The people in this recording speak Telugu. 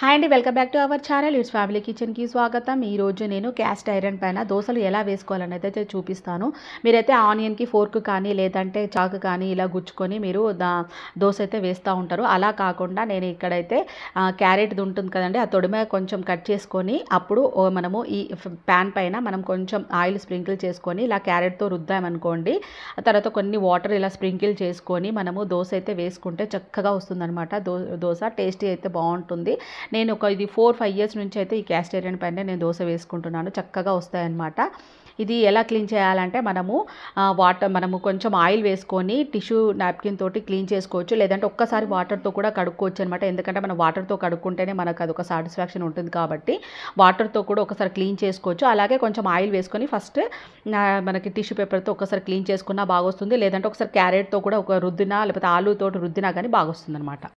హాయ్ అండి welcome back to our channel it's family కిచెన్కి స్వాగతం ఈరోజు నేను క్యాస్ట్ ఐరన్ పైన దోశలు ఎలా వేసుకోవాలని అయితే చూపిస్తాను మీరైతే ఆనియన్కి ఫోర్క్ కానీ లేదంటే చాకు కానీ ఇలా గుచ్చుకొని మీరు దోశ అయితే వేస్తూ ఉంటారు అలా కాకుండా నేను ఇక్కడైతే క్యారెట్ది ఉంటుంది కదండి ఆ తొడిమ కొంచెం కట్ చేసుకొని అప్పుడు మనము ఈ ప్యాన్ పైన మనం కొంచెం ఆయిల్ స్ప్రింకిల్ చేసుకొని ఇలా క్యారెట్తో రుద్దామనుకోండి తర్వాత కొన్ని వాటర్ ఇలా స్ప్రింకిల్ చేసుకొని మనము దోశ అయితే వేసుకుంటే చక్కగా వస్తుందనమాట దో దోశ టేస్టీ అయితే బాగుంటుంది నేను ఒక ఇది ఫోర్ ఫైవ్ ఇయర్స్ నుంచి అయితే ఈ క్యాస్ట్ ఐరన్ పైన నేను దోశ వేసుకుంటున్నాను చక్కగా వస్తాయన్నమాట ఇది ఎలా క్లీన్ చేయాలంటే మనము వాటర్ మనము కొంచెం ఆయిల్ వేసుకొని టిష్యూ నాప్కిన్ తోటి క్లీన్ చేసుకోవచ్చు లేదంటే ఒక్కసారి వాటర్తో కూడా కడుక్కోవచ్చు అనమాట ఎందుకంటే మనం వాటర్తో కడుక్కుంటేనే మనకు అదొక సాటిస్ఫాక్షన్ ఉంటుంది కాబట్టి వాటర్తో కూడా ఒకసారి క్లీన్ చేసుకోవచ్చు అలాగే కొంచెం ఆయిల్ వేసుకొని ఫస్ట్ మనకి టిష్యూ పేపర్తో ఒకసారి క్లీన్ చేసుకున్నా బాగా వస్తుంది లేదంటే ఒకసారి క్యారెట్తో కూడా ఒక రుద్దినా లేకపోతే ఆలూతో రుద్దినా కానీ బాగా వస్తుంది అనమాట